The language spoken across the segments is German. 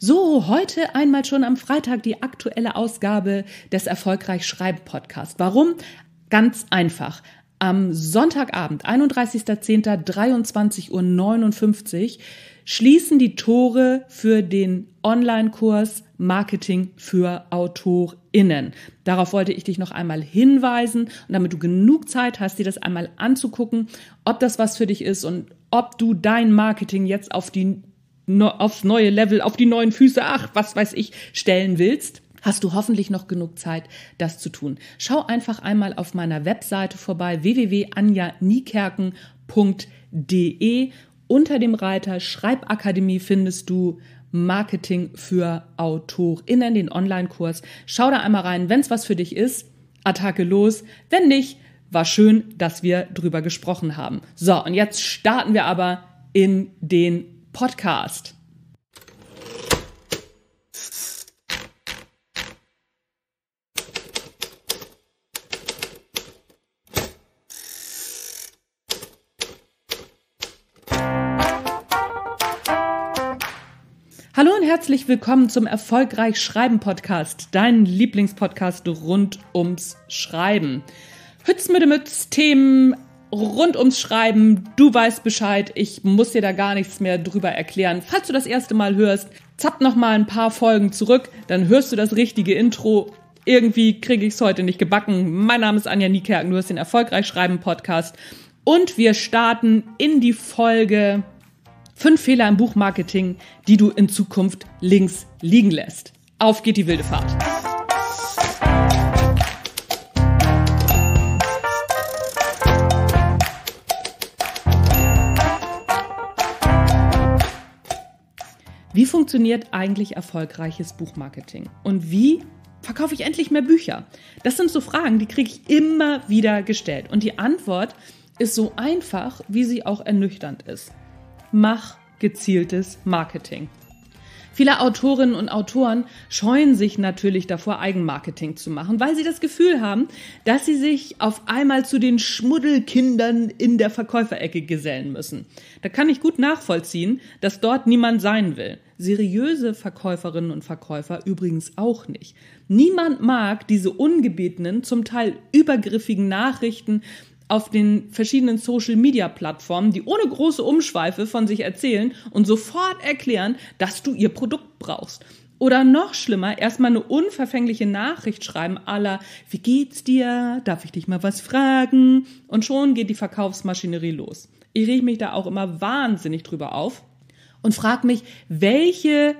So, heute einmal schon am Freitag die aktuelle Ausgabe des Erfolgreich Schreiben Podcast. Warum? Ganz einfach. Am Sonntagabend, 31.10.23.59 Uhr, schließen die Tore für den Online-Kurs Marketing für AutorInnen. Darauf wollte ich dich noch einmal hinweisen und damit du genug Zeit hast, dir das einmal anzugucken, ob das was für dich ist und ob du dein Marketing jetzt auf die aufs neue Level, auf die neuen Füße, ach, was weiß ich, stellen willst, hast du hoffentlich noch genug Zeit, das zu tun. Schau einfach einmal auf meiner Webseite vorbei, www.anjaniekerken.de. Unter dem Reiter Schreibakademie findest du Marketing für AutorInnen, den Online-Kurs. Schau da einmal rein, wenn es was für dich ist, Attacke los. Wenn nicht, war schön, dass wir drüber gesprochen haben. So, und jetzt starten wir aber in den Podcast. Hallo und herzlich willkommen zum Erfolgreich Schreiben Podcast, dein Lieblingspodcast rund ums Schreiben. Hütz mit dem Mütz, Themen, rund ums Schreiben. Du weißt Bescheid. Ich muss dir da gar nichts mehr drüber erklären. Falls du das erste Mal hörst, zapp noch mal ein paar Folgen zurück, dann hörst du das richtige Intro. Irgendwie kriege ich es heute nicht gebacken. Mein Name ist Anja Niekerken. Du hast den Erfolgreich Schreiben Podcast. Und wir starten in die Folge fünf Fehler im Buchmarketing, die du in Zukunft links liegen lässt. Auf geht die wilde Fahrt. Wie funktioniert eigentlich erfolgreiches Buchmarketing? Und wie verkaufe ich endlich mehr Bücher? Das sind so Fragen, die kriege ich immer wieder gestellt. Und die Antwort ist so einfach, wie sie auch ernüchternd ist. Mach gezieltes Marketing. Viele Autorinnen und Autoren scheuen sich natürlich davor, Eigenmarketing zu machen, weil sie das Gefühl haben, dass sie sich auf einmal zu den Schmuddelkindern in der Verkäuferecke gesellen müssen. Da kann ich gut nachvollziehen, dass dort niemand sein will seriöse Verkäuferinnen und Verkäufer übrigens auch nicht. Niemand mag diese ungebetenen, zum Teil übergriffigen Nachrichten, auf den verschiedenen Social-Media-Plattformen, die ohne große Umschweife von sich erzählen und sofort erklären, dass du ihr Produkt brauchst. Oder noch schlimmer, erstmal eine unverfängliche Nachricht schreiben aller, wie geht's dir? Darf ich dich mal was fragen? Und schon geht die Verkaufsmaschinerie los. Ich reg mich da auch immer wahnsinnig drüber auf und frag mich, welche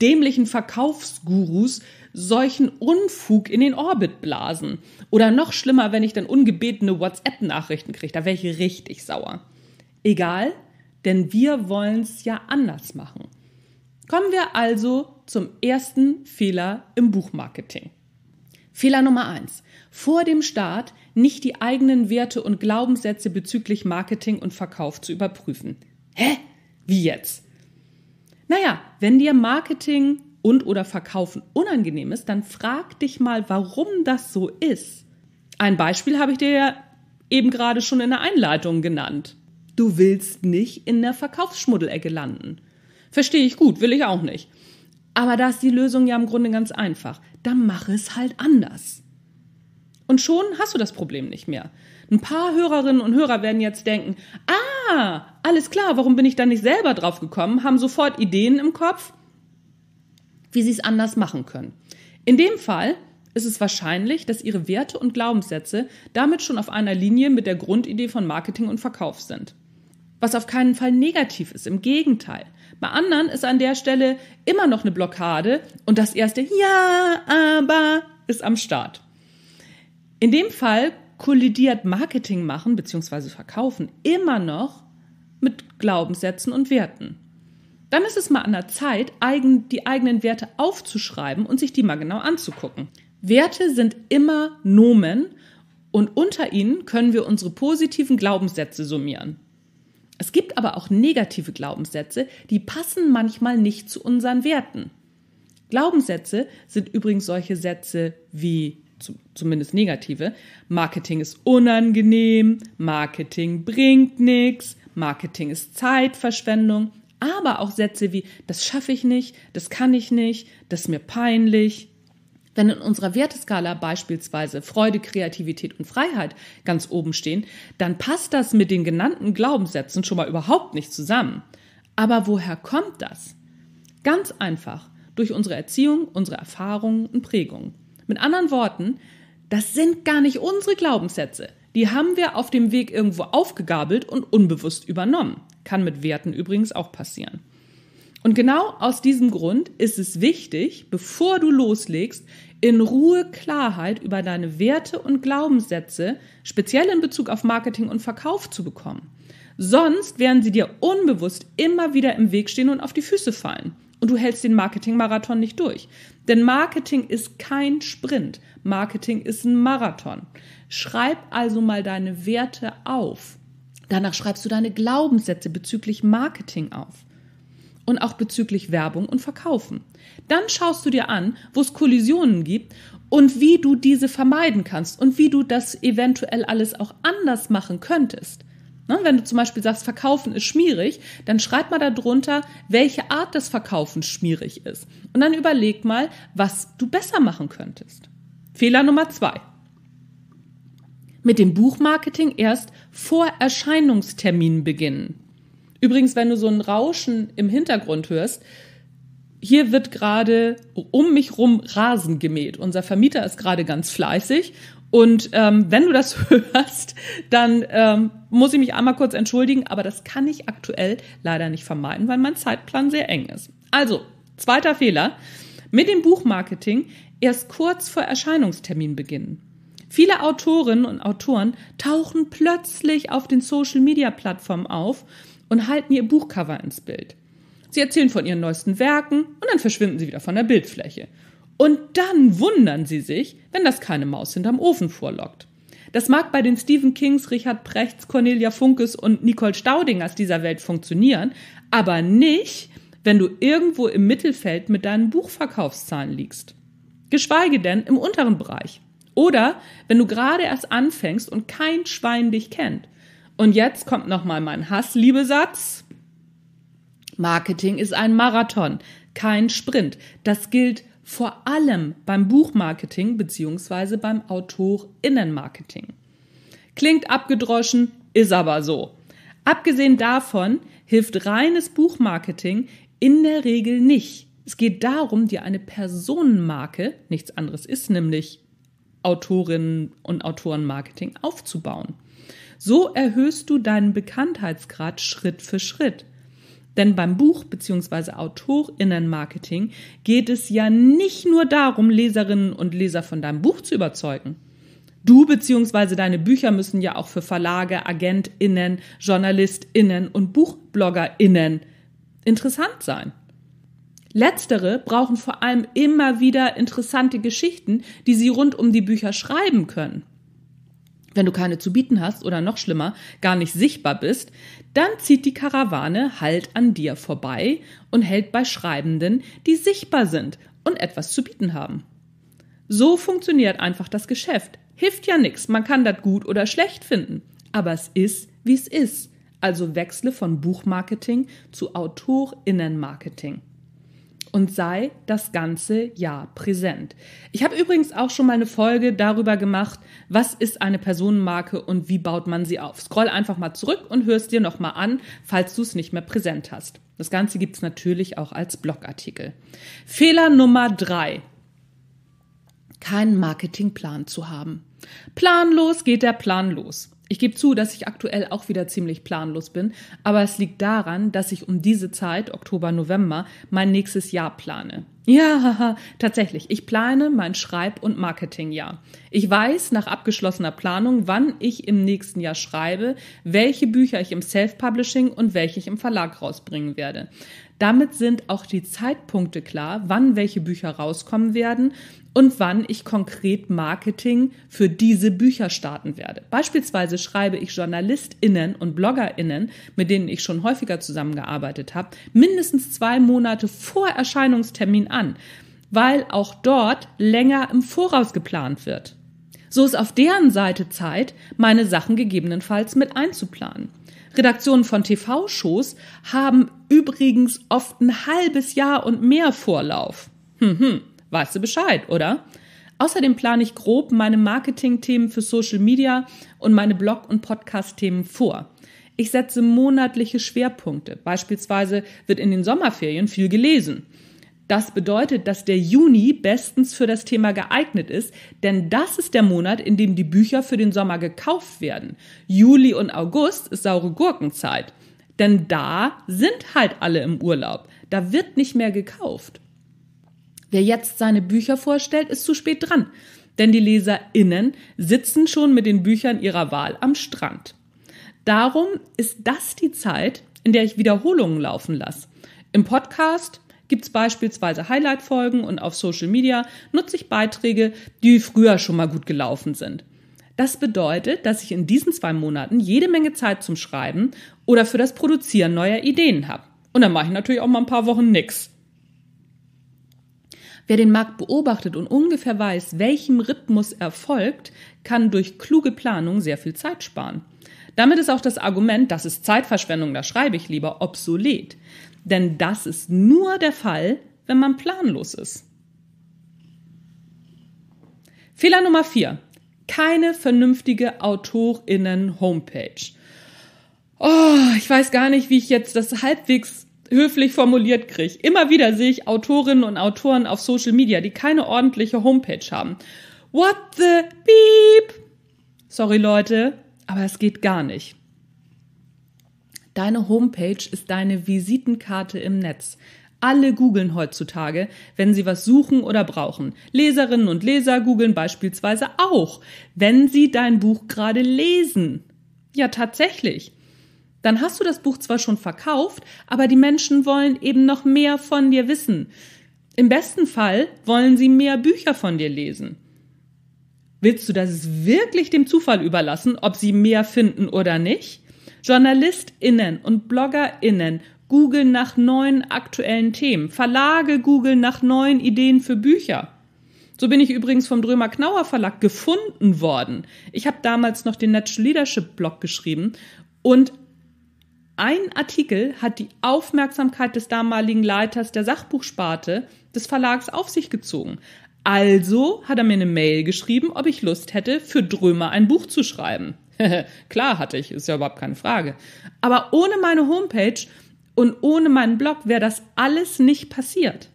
dämlichen Verkaufsgurus solchen Unfug in den Orbit blasen. Oder noch schlimmer, wenn ich dann ungebetene WhatsApp-Nachrichten kriege, da wäre ich richtig sauer. Egal, denn wir wollen es ja anders machen. Kommen wir also zum ersten Fehler im Buchmarketing. Fehler Nummer eins: Vor dem Start nicht die eigenen Werte und Glaubenssätze bezüglich Marketing und Verkauf zu überprüfen. Hä? Wie jetzt? Naja, wenn dir Marketing und oder Verkaufen unangenehm ist, dann frag dich mal, warum das so ist. Ein Beispiel habe ich dir ja eben gerade schon in der Einleitung genannt. Du willst nicht in der Verkaufsschmuddelecke landen. Verstehe ich gut, will ich auch nicht. Aber da ist die Lösung ja im Grunde ganz einfach. Dann mach es halt anders. Und schon hast du das Problem nicht mehr. Ein paar Hörerinnen und Hörer werden jetzt denken, ah, ah, alles klar, warum bin ich da nicht selber drauf gekommen, haben sofort Ideen im Kopf, wie sie es anders machen können. In dem Fall ist es wahrscheinlich, dass ihre Werte und Glaubenssätze damit schon auf einer Linie mit der Grundidee von Marketing und Verkauf sind. Was auf keinen Fall negativ ist, im Gegenteil. Bei anderen ist an der Stelle immer noch eine Blockade und das erste Ja, aber ist am Start. In dem Fall kollidiert Marketing machen bzw. verkaufen immer noch mit Glaubenssätzen und Werten. Dann ist es mal an der Zeit, die eigenen Werte aufzuschreiben und sich die mal genau anzugucken. Werte sind immer Nomen und unter ihnen können wir unsere positiven Glaubenssätze summieren. Es gibt aber auch negative Glaubenssätze, die passen manchmal nicht zu unseren Werten. Glaubenssätze sind übrigens solche Sätze wie zumindest negative. Marketing ist unangenehm, Marketing bringt nichts, Marketing ist Zeitverschwendung, aber auch Sätze wie das schaffe ich nicht, das kann ich nicht, das ist mir peinlich. Wenn in unserer Werteskala beispielsweise Freude, Kreativität und Freiheit ganz oben stehen, dann passt das mit den genannten Glaubenssätzen schon mal überhaupt nicht zusammen. Aber woher kommt das? Ganz einfach, durch unsere Erziehung, unsere Erfahrungen und Prägungen. Mit anderen Worten, das sind gar nicht unsere Glaubenssätze. Die haben wir auf dem Weg irgendwo aufgegabelt und unbewusst übernommen. Kann mit Werten übrigens auch passieren. Und genau aus diesem Grund ist es wichtig, bevor du loslegst, in Ruhe Klarheit über deine Werte und Glaubenssätze, speziell in Bezug auf Marketing und Verkauf zu bekommen. Sonst werden sie dir unbewusst immer wieder im Weg stehen und auf die Füße fallen und du hältst den Marketing-Marathon nicht durch. Denn Marketing ist kein Sprint, Marketing ist ein Marathon. Schreib also mal deine Werte auf. Danach schreibst du deine Glaubenssätze bezüglich Marketing auf und auch bezüglich Werbung und Verkaufen. Dann schaust du dir an, wo es Kollisionen gibt und wie du diese vermeiden kannst und wie du das eventuell alles auch anders machen könntest. Ne? Wenn du zum Beispiel sagst, Verkaufen ist schmierig, dann schreib mal darunter, welche Art des Verkaufens schmierig ist. Und dann überleg mal, was du besser machen könntest. Fehler Nummer zwei. Mit dem Buchmarketing erst vor Erscheinungstermin beginnen. Übrigens, wenn du so ein Rauschen im Hintergrund hörst, hier wird gerade um mich rum Rasen gemäht. Unser Vermieter ist gerade ganz fleißig und ähm, wenn du das hörst, dann ähm, muss ich mich einmal kurz entschuldigen, aber das kann ich aktuell leider nicht vermeiden, weil mein Zeitplan sehr eng ist. Also, zweiter Fehler. Mit dem Buchmarketing erst kurz vor Erscheinungstermin beginnen. Viele Autorinnen und Autoren tauchen plötzlich auf den Social-Media-Plattformen auf und halten ihr Buchcover ins Bild. Sie erzählen von ihren neuesten Werken und dann verschwinden sie wieder von der Bildfläche. Und dann wundern sie sich, wenn das keine Maus hinterm Ofen vorlockt. Das mag bei den Stephen Kings, Richard Prechts, Cornelia Funkes und Nicole Staudingers dieser Welt funktionieren, aber nicht, wenn du irgendwo im Mittelfeld mit deinen Buchverkaufszahlen liegst. Geschweige denn im unteren Bereich. Oder wenn du gerade erst anfängst und kein Schwein dich kennt. Und jetzt kommt nochmal mein Hass-Liebesatz. Marketing ist ein Marathon, kein Sprint. Das gilt vor allem beim Buchmarketing bzw. beim Autorinnenmarketing. Klingt abgedroschen, ist aber so. Abgesehen davon hilft reines Buchmarketing in der Regel nicht. Es geht darum, dir eine Personenmarke, nichts anderes ist nämlich Autorinnen und Autorenmarketing aufzubauen. So erhöhst du deinen Bekanntheitsgrad Schritt für Schritt. Denn beim Buch bzw. Autorinnenmarketing geht es ja nicht nur darum, Leserinnen und Leser von deinem Buch zu überzeugen. Du bzw. deine Bücher müssen ja auch für Verlage, Agentinnen, Journalistinnen und Buchbloggerinnen interessant sein. Letztere brauchen vor allem immer wieder interessante Geschichten, die sie rund um die Bücher schreiben können wenn du keine zu bieten hast oder noch schlimmer, gar nicht sichtbar bist, dann zieht die Karawane halt an dir vorbei und hält bei Schreibenden, die sichtbar sind und etwas zu bieten haben. So funktioniert einfach das Geschäft. Hilft ja nix, man kann das gut oder schlecht finden, aber es ist, wie es ist. Also wechsle von Buchmarketing zu Autorinnenmarketing und sei das ganze Jahr präsent. Ich habe übrigens auch schon mal eine Folge darüber gemacht, was ist eine Personenmarke und wie baut man sie auf. Scroll einfach mal zurück und hörst dir nochmal an, falls du es nicht mehr präsent hast. Das Ganze gibt es natürlich auch als Blogartikel. Fehler Nummer drei. Keinen Marketingplan zu haben. Planlos geht der Plan los. Ich gebe zu, dass ich aktuell auch wieder ziemlich planlos bin, aber es liegt daran, dass ich um diese Zeit, Oktober, November, mein nächstes Jahr plane. Ja, tatsächlich. Ich plane mein Schreib- und Marketingjahr. Ich weiß nach abgeschlossener Planung, wann ich im nächsten Jahr schreibe, welche Bücher ich im Self-Publishing und welche ich im Verlag rausbringen werde. Damit sind auch die Zeitpunkte klar, wann welche Bücher rauskommen werden und wann ich konkret Marketing für diese Bücher starten werde. Beispielsweise schreibe ich JournalistInnen und BloggerInnen, mit denen ich schon häufiger zusammengearbeitet habe, mindestens zwei Monate vor Erscheinungstermin an, weil auch dort länger im Voraus geplant wird. So ist auf deren Seite Zeit, meine Sachen gegebenenfalls mit einzuplanen. Redaktionen von TV-Shows haben übrigens oft ein halbes Jahr und mehr Vorlauf. Hm, hm, weißt du Bescheid, oder? Außerdem plane ich grob meine Marketing-Themen für Social Media und meine Blog- und Podcast-Themen vor. Ich setze monatliche Schwerpunkte. Beispielsweise wird in den Sommerferien viel gelesen. Das bedeutet, dass der Juni bestens für das Thema geeignet ist, denn das ist der Monat, in dem die Bücher für den Sommer gekauft werden. Juli und August ist saure Gurkenzeit, denn da sind halt alle im Urlaub. Da wird nicht mehr gekauft. Wer jetzt seine Bücher vorstellt, ist zu spät dran, denn die Leserinnen sitzen schon mit den Büchern ihrer Wahl am Strand. Darum ist das die Zeit, in der ich Wiederholungen laufen lasse. Im Podcast, Gibt es beispielsweise Highlight-Folgen und auf Social Media nutze ich Beiträge, die früher schon mal gut gelaufen sind. Das bedeutet, dass ich in diesen zwei Monaten jede Menge Zeit zum Schreiben oder für das Produzieren neuer Ideen habe. Und dann mache ich natürlich auch mal ein paar Wochen nichts. Wer den Markt beobachtet und ungefähr weiß, welchem Rhythmus er folgt, kann durch kluge Planung sehr viel Zeit sparen. Damit ist auch das Argument, das ist Zeitverschwendung, da schreibe ich lieber, obsolet. Denn das ist nur der Fall, wenn man planlos ist. Fehler Nummer vier: Keine vernünftige Autorinnen-Homepage. Oh, ich weiß gar nicht, wie ich jetzt das halbwegs höflich formuliert kriege. Immer wieder sehe ich Autorinnen und Autoren auf Social Media, die keine ordentliche Homepage haben. What the beep? Sorry Leute, aber es geht gar nicht. Deine Homepage ist deine Visitenkarte im Netz. Alle googeln heutzutage, wenn sie was suchen oder brauchen. Leserinnen und Leser googeln beispielsweise auch, wenn sie dein Buch gerade lesen. Ja, tatsächlich. Dann hast du das Buch zwar schon verkauft, aber die Menschen wollen eben noch mehr von dir wissen. Im besten Fall wollen sie mehr Bücher von dir lesen. Willst du das wirklich dem Zufall überlassen, ob sie mehr finden oder nicht? JournalistInnen und BloggerInnen googeln nach neuen aktuellen Themen. Verlage googeln nach neuen Ideen für Bücher. So bin ich übrigens vom Drömer Knauer Verlag gefunden worden. Ich habe damals noch den Natural Leadership Blog geschrieben und ein Artikel hat die Aufmerksamkeit des damaligen Leiters der Sachbuchsparte des Verlags auf sich gezogen. Also hat er mir eine Mail geschrieben, ob ich Lust hätte, für Drömer ein Buch zu schreiben. Klar hatte ich, ist ja überhaupt keine Frage. Aber ohne meine Homepage und ohne meinen Blog wäre das alles nicht passiert.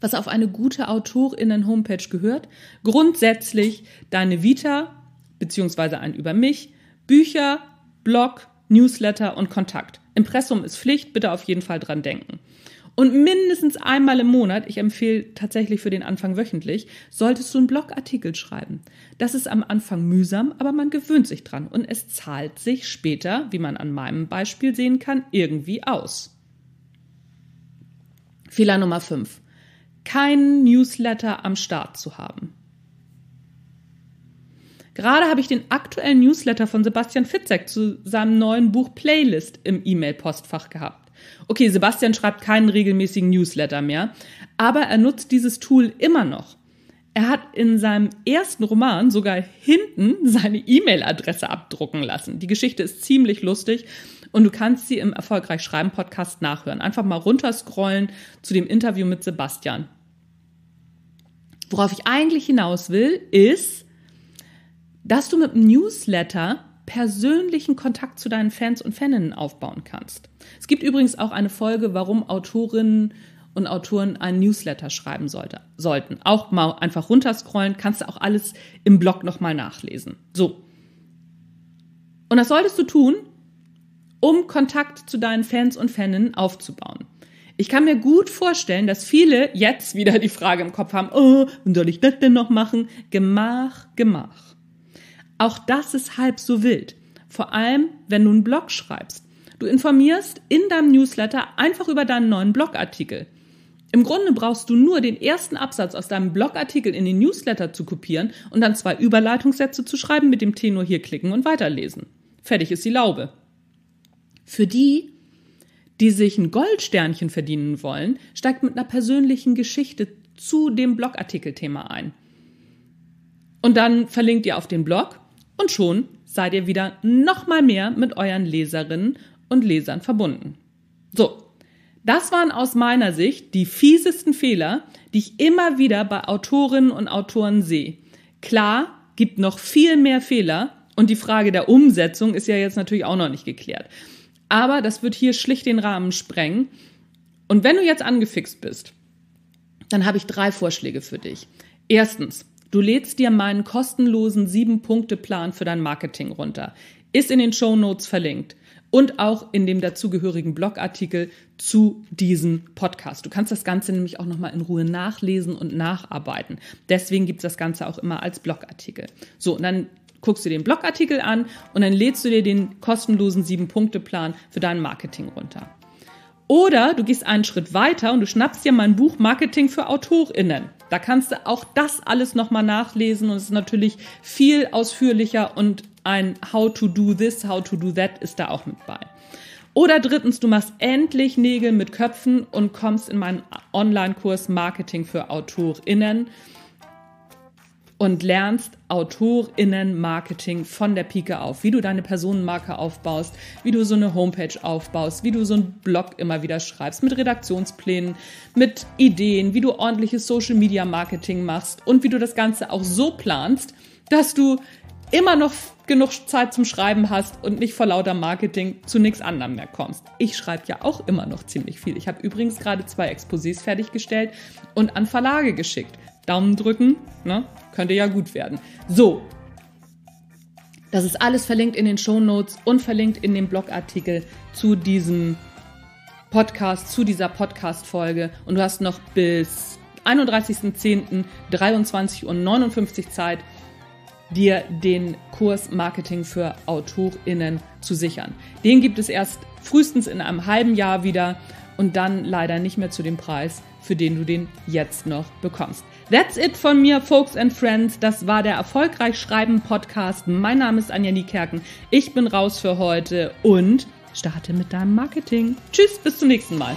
Was auf eine gute Autorinnen-Homepage gehört? Grundsätzlich deine Vita, beziehungsweise ein über mich, Bücher, Blog, Newsletter und Kontakt. Impressum ist Pflicht, bitte auf jeden Fall dran denken. Und mindestens einmal im Monat, ich empfehle tatsächlich für den Anfang wöchentlich, solltest du einen Blogartikel schreiben. Das ist am Anfang mühsam, aber man gewöhnt sich dran und es zahlt sich später, wie man an meinem Beispiel sehen kann, irgendwie aus. Fehler Nummer 5. Keinen Newsletter am Start zu haben. Gerade habe ich den aktuellen Newsletter von Sebastian Fitzek zu seinem neuen Buch Playlist im E-Mail-Postfach gehabt. Okay, Sebastian schreibt keinen regelmäßigen Newsletter mehr, aber er nutzt dieses Tool immer noch. Er hat in seinem ersten Roman sogar hinten seine E-Mail-Adresse abdrucken lassen. Die Geschichte ist ziemlich lustig und du kannst sie im Erfolgreich Schreiben Podcast nachhören. Einfach mal runterscrollen zu dem Interview mit Sebastian. Worauf ich eigentlich hinaus will, ist, dass du mit dem Newsletter persönlichen Kontakt zu deinen Fans und Faninnen aufbauen kannst. Es gibt übrigens auch eine Folge, warum Autorinnen und Autoren einen Newsletter schreiben sollte, sollten. Auch mal einfach runterscrollen, kannst du auch alles im Blog nochmal nachlesen. So. Und das solltest du tun, um Kontakt zu deinen Fans und Faninnen aufzubauen. Ich kann mir gut vorstellen, dass viele jetzt wieder die Frage im Kopf haben, oh, wann soll ich das denn noch machen? Gemach, gemach. Auch das ist halb so wild. Vor allem, wenn du einen Blog schreibst. Du informierst in deinem Newsletter einfach über deinen neuen Blogartikel. Im Grunde brauchst du nur den ersten Absatz aus deinem Blogartikel in den Newsletter zu kopieren und dann zwei Überleitungssätze zu schreiben mit dem Tenor hier klicken und weiterlesen. Fertig ist die Laube. Für die, die sich ein Goldsternchen verdienen wollen, steigt mit einer persönlichen Geschichte zu dem Blogartikelthema ein. Und dann verlinkt ihr auf den Blog und schon seid ihr wieder nochmal mehr mit euren Leserinnen und Lesern verbunden. So, das waren aus meiner Sicht die fiesesten Fehler, die ich immer wieder bei Autorinnen und Autoren sehe. Klar, gibt noch viel mehr Fehler und die Frage der Umsetzung ist ja jetzt natürlich auch noch nicht geklärt. Aber das wird hier schlicht den Rahmen sprengen. Und wenn du jetzt angefixt bist, dann habe ich drei Vorschläge für dich. Erstens, Du lädst dir meinen kostenlosen 7-Punkte-Plan für dein Marketing runter. Ist in den Show Notes verlinkt und auch in dem dazugehörigen Blogartikel zu diesem Podcast. Du kannst das Ganze nämlich auch nochmal in Ruhe nachlesen und nacharbeiten. Deswegen gibt es das Ganze auch immer als Blogartikel. So, und dann guckst du den Blogartikel an und dann lädst du dir den kostenlosen 7-Punkte-Plan für dein Marketing runter. Oder du gehst einen Schritt weiter und du schnappst dir mein Buch Marketing für AutorInnen. Da kannst du auch das alles nochmal nachlesen und es ist natürlich viel ausführlicher und ein How to do this, how to do that ist da auch mit bei. Oder drittens, du machst endlich Nägel mit Köpfen und kommst in meinen Online-Kurs Marketing für AutorInnen und lernst Autorinnen-Marketing von der Pike auf, wie du deine Personenmarke aufbaust, wie du so eine Homepage aufbaust, wie du so einen Blog immer wieder schreibst, mit Redaktionsplänen, mit Ideen, wie du ordentliches Social-Media-Marketing machst und wie du das Ganze auch so planst, dass du immer noch genug Zeit zum Schreiben hast und nicht vor lauter Marketing zu nichts anderem mehr kommst. Ich schreibe ja auch immer noch ziemlich viel. Ich habe übrigens gerade zwei Exposés fertiggestellt und an Verlage geschickt. Daumen drücken, ne? könnte ja gut werden. So, das ist alles verlinkt in den Show Notes und verlinkt in dem Blogartikel zu diesem Podcast, zu dieser Podcast-Folge. Und du hast noch bis 31.10.23 und 59 Zeit, dir den Kurs Marketing für AutorInnen zu sichern. Den gibt es erst frühestens in einem halben Jahr wieder und dann leider nicht mehr zu dem Preis, für den du den jetzt noch bekommst. That's it von mir, Folks and Friends. Das war der Erfolgreich Schreiben Podcast. Mein Name ist Anja Niekerken. Ich bin raus für heute und starte mit deinem Marketing. Tschüss, bis zum nächsten Mal.